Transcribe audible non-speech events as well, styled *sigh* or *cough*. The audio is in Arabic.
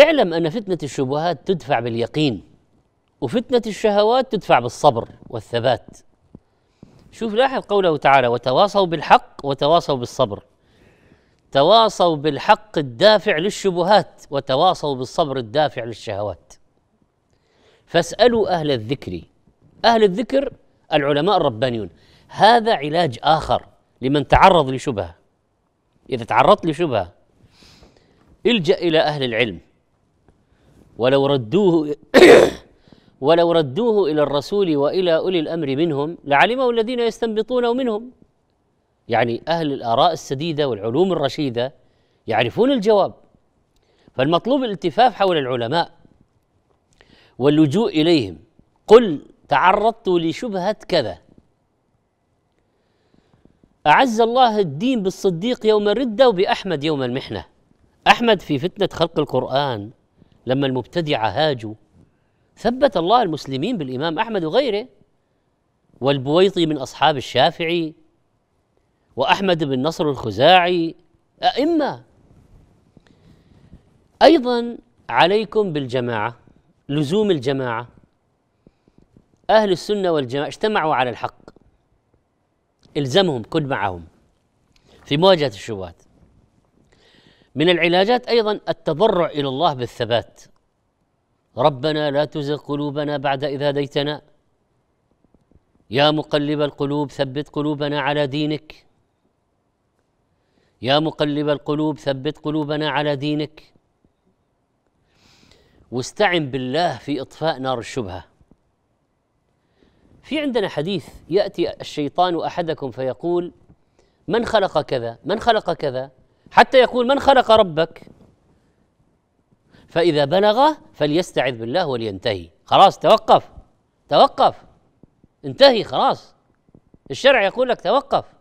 اعلم أن فتنة الشبهات تدفع باليقين وفتنة الشهوات تدفع بالصبر والثبات شوف لاحظ قوله تعالى وتواصوا بالحق وتواصوا بالصبر تواصوا بالحق الدافع للشبهات وتواصوا بالصبر الدافع للشهوات فاسألوا أهل الذكر أهل الذكر العلماء الربانيون هذا علاج آخر لمن تعرض لشبهة إذا تعرضت لشبهة الجأ إلى أهل العلم ولو ردوه *coughs* ولو ردوه الى الرسول والى اولي الامر منهم لعلمه الذين يستنبطونه منهم يعني اهل الاراء السديده والعلوم الرشيده يعرفون الجواب فالمطلوب الالتفاف حول العلماء واللجوء اليهم قل تعرضت لشبهه كذا أعز الله الدين بالصديق يوم الردة وبأحمد يوم المحنة أحمد في فتنة خلق القرآن لما المبتدعة هاجوا ثبت الله المسلمين بالإمام أحمد وغيره والبويطي من أصحاب الشافعي وأحمد بن نصر الخزاعي أئمة أيضا عليكم بالجماعة لزوم الجماعة أهل السنة والجماعة اجتمعوا على الحق الزمهم كن معهم في مواجهة الشبهات من العلاجات ايضا التضرع الى الله بالثبات ربنا لا تزغ قلوبنا بعد اذ هديتنا يا مقلب القلوب ثبت قلوبنا على دينك يا مقلب القلوب ثبت قلوبنا على دينك واستعن بالله في اطفاء نار الشبهه في عندنا حديث ياتي الشيطان احدكم فيقول من خلق كذا من خلق كذا حتى يقول من خلق ربك فإذا بلغ فليستعذ بالله ولينتهي خلاص توقف توقف انتهي خلاص الشرع يقول لك توقف